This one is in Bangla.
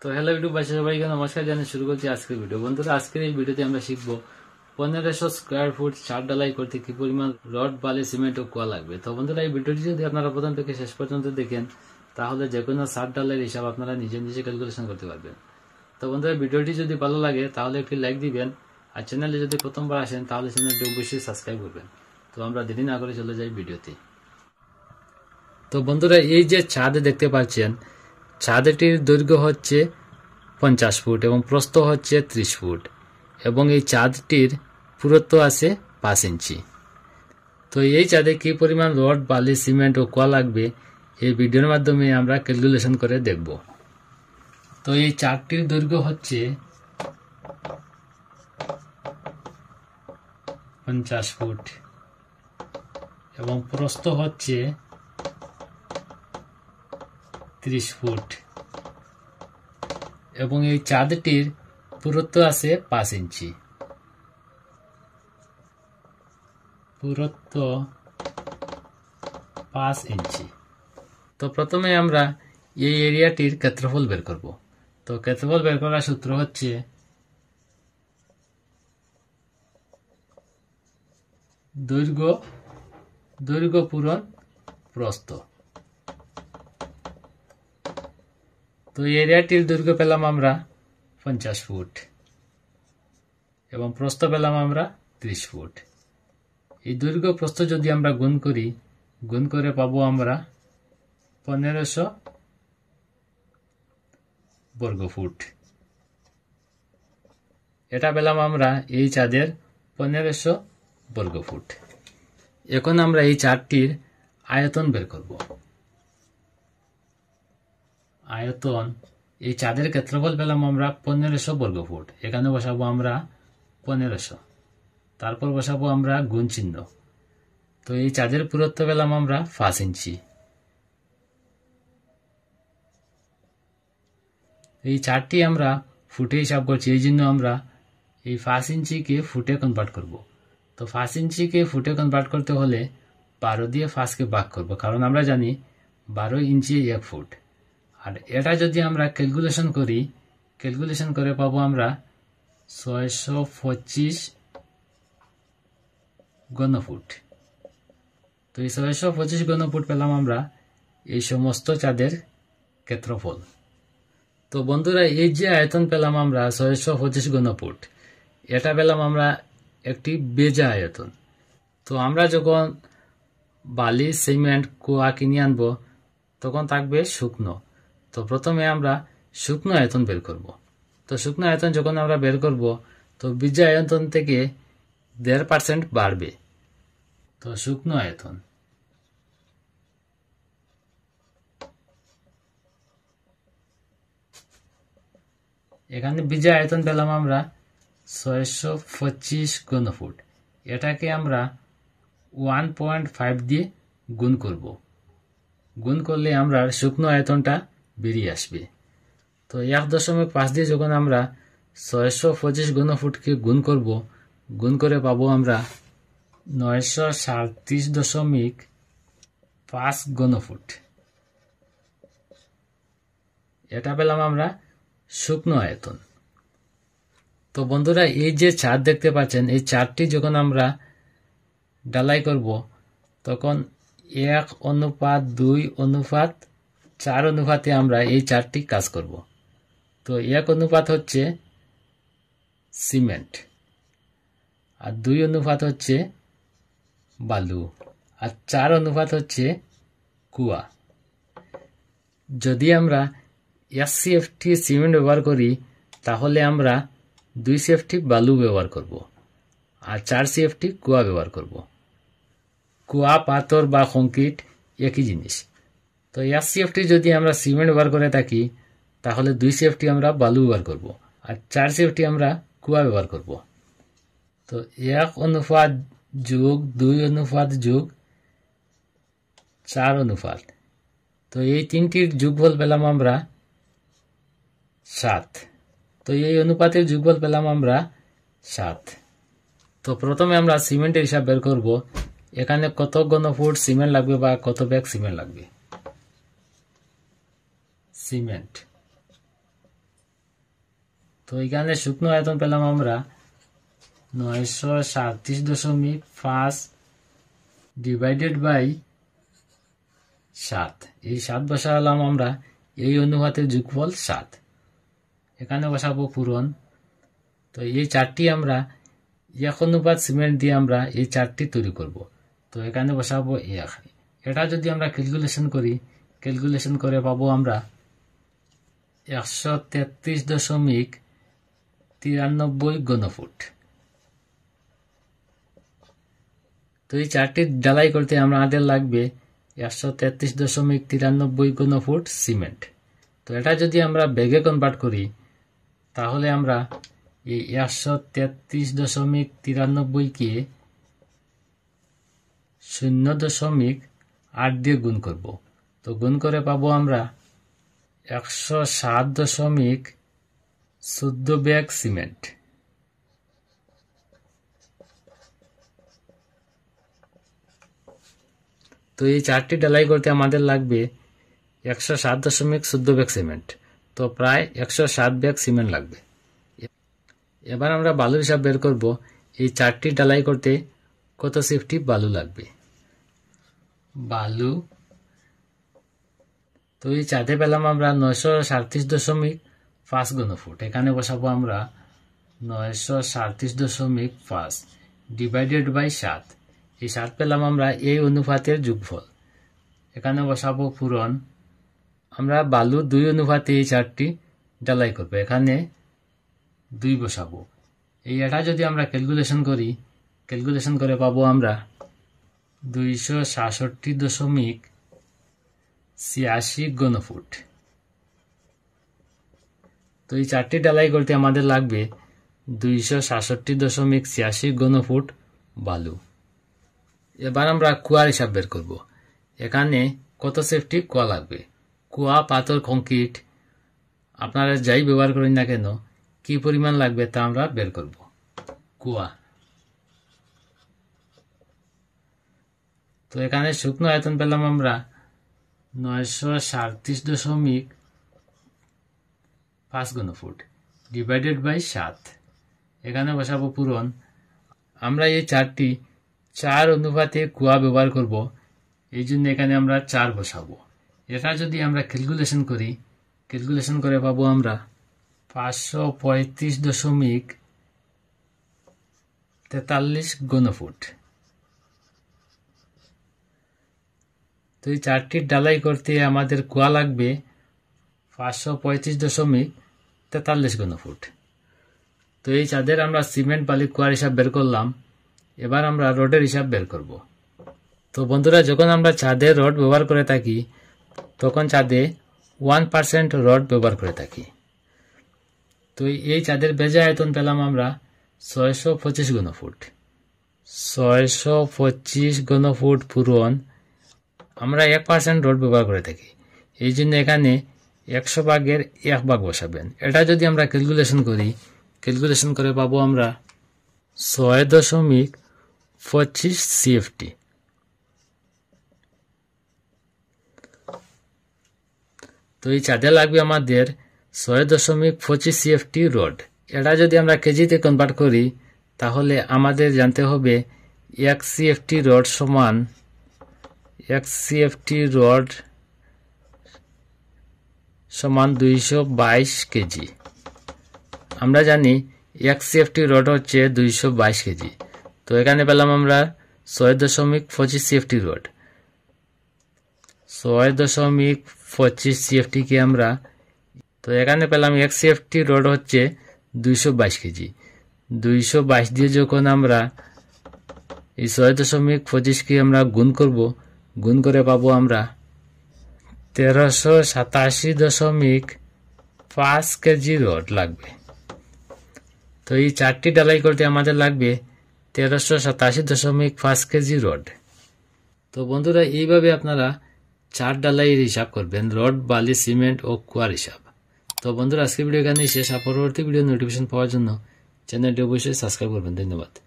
তো হ্যালো ইউটিউব বাসা সবাইকে নমস্কার জানিয়ে শুরু করছি আজকের ভিডিও বন্ধুরা আজকের এই ভিডিওতে আমরা শিখবো পনেরোশো স্কোয়ার ফুট ছাদ ঢালাই করতে কি পরিমাণ রড বালি সিমেন্ট ও কুয়া লাগবে তো বন্ধুরা এই ভিডিওটি যদি আপনারা প্রথম থেকে শেষ পর্যন্ত দেখেন তাহলে যে কোনো সাত ডালের হিসাব আপনারা নিজে নিজে ক্যালকুলেশন করতে পারবেন তো বন্ধুরা ভিডিওটি যদি ভালো লাগে তাহলে একটি লাইক দিবেন আর চ্যানেলে যদি প্রথমবার আসেন তাহলে চ্যানেলটি অবশ্যই সাবস্ক্রাইব করবেন তো আমরা দেরি না করে চলে যাই ভিডিওতে তো বন্ধুরা এই যে ছাদ দেখতে পাচ্ছেন ছাদটির দৈর্ঘ্য হচ্ছে পঞ্চাশ ফুট এবং প্রস্থ হচ্ছে ত্রিশ ফুট এবং এই চাঁদটির পুরত্ব আছে পাঁচ ইঞ্চি তো এই চাঁদে কী পরিমাণ রড বালি সিমেন্ট ও কোয়া লাগবে এই ভিডিওর মাধ্যমে আমরা ক্যালকুলেশন করে দেখব তো এই চাঁদটির দৈর্ঘ্য হচ্ছে পঞ্চাশ ফুট এবং প্রস্থ হচ্ছে ত্রিশ ফুট এবং এই চাঁদটির পুরুত্ব আছে পাঁচ ইঞ্চি পুরুত্ব পাঁচ ইঞ্চি তো প্রথমে আমরা এই এরিয়াটির ক্ষেত্রফল বের করব তো ক্ষেত্রফল বের করার সূত্র হচ্ছে দৈর্ঘ্য দৈর্ঘ্য পূরণ প্রস্থ তো এরিয়াটির দৈর্ঘ্য পেলাম আমরা পঞ্চাশ ফুট এবং প্রস্থ পেলাম আমরা ত্রিশ ফুট এই দৈর্ঘ্য প্রস্থ যদি আমরা গুণ করি গুণ করে পাবো আমরা পনেরোশো বর্গফুট এটা পেলাম আমরা এই চাঁদের পনেরোশো বর্গফুট এখন আমরা এই চারটির আয়তন বের করবো আয়তন এই চাঁদের ক্ষেত্রফল পেলাম আমরা পনেরোশো বর্গ ফুট এখানে বসাবো আমরা পনেরোশো তারপর বসাবো আমরা গুণ চিহ্ন তো এই চাঁদের পুরত্ব পেলাম আমরা পাঁচ ইঞ্চি এই চারটি আমরা ফুটে হিসাব করছি এই জন্য আমরা এই পাঁচ ইঞ্চিকে ফুটে কনভার্ট করব তো পাঁচ ইঞ্চিকে ফুটে কনভার্ট করতে হলে বারো দিয়ে ফাঁসকে ভাগ করব কারণ আমরা জানি বারো ইঞ্চি এক ফুট আর এটা যদি আমরা ক্যালকুলেশন করি ক্যালকুলেশন করে পাবো আমরা ছয়শো পঁচিশ গণফুট তো এই ছয়শো পঁচিশ গণফুট পেলাম আমরা এই সমস্ত চাঁদের ক্ষেত্রফল তো বন্ধুরা এই যে আয়তন পেলাম আমরা ছয়শো পঁচিশ গণফুট এটা পেলাম আমরা একটি বেজা আয়তন তো আমরা যখন বালি সিমেন্ট কুয়া কিনে আনবো তখন থাকবে শুকনো তো প্রথমে আমরা শুকনো আয়তন বের করব তো শুকনো আয়তন যখন আমরা বের করব তো বীজ আয়তন থেকে দেড় পার্সেন্ট বাড়বে তো শুকনো আয়তন এখানে বীজা আয়তন পেলাম আমরা ছয়শো পঁচিশ ফুট এটাকে আমরা ওয়ান পয়েন্ট ফাইভ দিয়ে গুণ করব গুণ করলে আমরা শুকনো আয়তনটা বেরিয়ে আসবে তো এক দশমিক পাঁচ দিয়ে যখন আমরা ছয়শো পঁচিশ ঘনফুটকে গুণ করব গুণ করে পাবো আমরা নয়শো সাঁত্রিশ দশমিক পাঁচ ঘনফুট এটা পেলাম আমরা শুকনো আয়তন তো বন্ধুরা এই যে চার দেখতে পাচ্ছেন এই চারটি যখন আমরা ডালাই করব তখন এক অনুপাত দুই অনুপাত চার অনুপাতে আমরা এই চারটি কাজ করব তো এক অনুপাত হচ্ছে সিমেন্ট আর দুই অনুপাত হচ্ছে বালু আর চার অনুপাত হচ্ছে কুয়া যদি আমরা এক সিএফটি সিমেন্ট ব্যবহার করি তাহলে আমরা দুই সিএফটি বালু ব্যবহার করব আর চার সিএফটি কুয়া ব্যবহার করব কুয়া পাথর বা কংক্রিট একই জিনিস তো এয়ার সিএফটি যদি আমরা সিমেন্ট ব্যবহার করে থাকি তাহলে দুই সিএফটি আমরা বালু ব্যবহার করব আর চার সিএফটি আমরা কুয়া ব্যবহার করব তো এক অনুপাত যুগ দুই অনুপাত যুগ চার অনুপাত তো এই তিনটির যুগফল পেলাম আমরা সাত তো এই অনুপাতের যুগফল পেলাম আমরা সাত তো প্রথমে আমরা সিমেন্টের হিসাব বের করব এখানে কত ফুট সিমেন্ট লাগবে বা কত ব্যাগ সিমেন্ট লাগবে সিমেন্ট তো এখানে শুকনো আয়তন পেলাম আমরা নয়শো সাতত্রিশ দশমিক পাঁচ ডিভাইডেড বাই সাত এই সাত বসালাম আমরা এই অনুপাতের যুগফল সাত এখানে বসাবো পূরণ তো এই চারটি আমরা এক অনুপাত সিমেন্ট দিয়ে আমরা এই চারটি তৈরি করব তো এখানে বসাবো এক এটা যদি আমরা ক্যালকুলেশন করি ক্যালকুলেশন করে পাবো আমরা একশো তেত্রিশ দশমিক তিরানব্বই গণফুট তো এই চারটি ডালাই করতে আমাদের লাগবে একশো তেত্রিশ দশমিক তিরানব্বই গণফুট সিমেন্ট তো এটা যদি আমরা ব্যাগে কনভার্ট করি তাহলে আমরা এই একশো তেত্রিশ দশমিক তিরানব্বইকে শূন্য দশমিক আট দিয়ে গুণ করব তো গুণ করে পাবো আমরা একশো সাত দশমিক শুদ্ধ ব্যাগ সিমেন্ট তো এই চারটি ডালাই করতে আমাদের লাগবে একশো সাত দশমিক শুদ্ধ ব্যাগ সিমেন্ট তো প্রায় একশো সাত ব্যাগ সিমেন্ট লাগবে এবার আমরা বালুর হিসাব বের করব এই চারটি ডালাই করতে কত সেফটি বালু লাগবে বালু তো এই চার্টে পেলাম আমরা নয়শো সাড়ত্রিশ দশমিক পাঁচ ফুট এখানে বসাবো আমরা নয়শো সাড়ত্রিশ দশমিক পাঁচ ডিভাইডেড বাই সাত এই সাত পেলাম আমরা এই অনুপাতের যোগফল এখানে বসাবো পূরণ আমরা বালু দুই অনুপাতে এই চারটি ডালাই করব এখানে দুই বসাবো এই এটা যদি আমরা ক্যালকুলেশন করি ক্যালকুলেশন করে পাবো আমরা দুইশো সাতষট্টি দশমিক ছিয়াশি ঘনফুট তো এই চারটি ডালাই করতে আমাদের লাগবে দুইশো সাতষট্টি দশমিক ছিয়াশি ঘনফুট বালু এবার আমরা কুয়ার হিসাব বের করব এখানে কত সেফটি কুয়া লাগবে কুয়া পাথর কংক্রিট আপনারা যাই ব্যবহার করেন না কেন কি পরিমাণ লাগবে তা আমরা বের করব কুয়া তো এখানে শুকনো আয়তন পেলাম আমরা নয়শো সাড়ত্রিশ দশমিক পাঁচ ঘনফুট ডিভাইডেড বাই সাত এখানে বসাবো পূরণ আমরা এই চারটি চার অনুপাতে কুয়া ব্যবহার করব এই জন্য এখানে আমরা চার বসাবো এটা যদি আমরা ক্যালকুলেশন করি ক্যালকুলেশন করে পাবো আমরা পাঁচশো পঁয়ত্রিশ দশমিক তেতাল্লিশ ঘনফুট তো এই চারটির ডালাই করতে আমাদের কুয়া লাগবে পাঁচশো পঁয়ত্রিশ দশমিক তেতাল্লিশ গুণ ফুট তো এই চাঁদের আমরা সিমেন্ট বালি কুয়ার হিসাব বের করলাম এবার আমরা রডের হিসাব বের করব তো বন্ধুরা যখন আমরা চাঁদে রড ব্যবহার করে থাকি তখন চাঁদে ওয়ান পারসেন্ট রড ব্যবহার করে থাকি তো এই চাঁদের বেজা আয়তন পেলাম আমরা ছয়শো পঁচিশ গুণ ফুট ছয়শো পঁচিশ গুণ ফুট পূরণ আমরা এক পার্সেন্ট রোড ব্যবহার করে থাকি এই জন্য এখানে একশো ভাগের এক ভাগ বসাবেন এটা যদি আমরা ক্যালকুলেশন করি ক্যালকুলেশন করে পাবো আমরা ছয় দশমিক পঁচিশ সিএফটি তো এই চাঁদে লাগবে আমাদের ছয় দশমিক পঁচিশ সিএফটি রোড এটা যদি আমরা কেজিতে কনভার্ট করি তাহলে আমাদের জানতে হবে এক সিএফটি রোড সমান এক্সিএফটি রড সমান দুইশো কেজি আমরা জানি এক্সিএফটি রড হচ্ছে দুইশো কেজি তো এখানে পেলাম আমরা ছয় দশমিক পঁচিশ সিএফটি রড ছয় দশমিক পঁচিশ সিএফটিকে আমরা তো এখানে পেলাম এক্সিএফটি সিএফটি রড হচ্ছে দুইশো বাইশ কেজি দুইশো বাইশ দিয়ে যখন আমরা এই ছয় দশমিক পঁচিশকে আমরা গুণ করবো গুণ করে পাবো আমরা তেরোশো সাতাশি দশমিক পাঁচ কেজি রড লাগবে তো এই চারটি ডালাই করতে আমাদের লাগবে তেরোশো সাতাশি দশমিক পাঁচ কেজি রড তো বন্ধুরা এইভাবে আপনারা চার ডালাইয়ের হিসাব করবেন রড বালি সিমেন্ট ও কুয়ার হিসাব তো বন্ধুরা আজকে ভিডিও এখানে শেষ আর পরবর্তী ভিডিও নোটিফিকেশন পাওয়ার জন্য চ্যানেলটি অবশ্যই সাবস্ক্রাইব করবেন ধন্যবাদ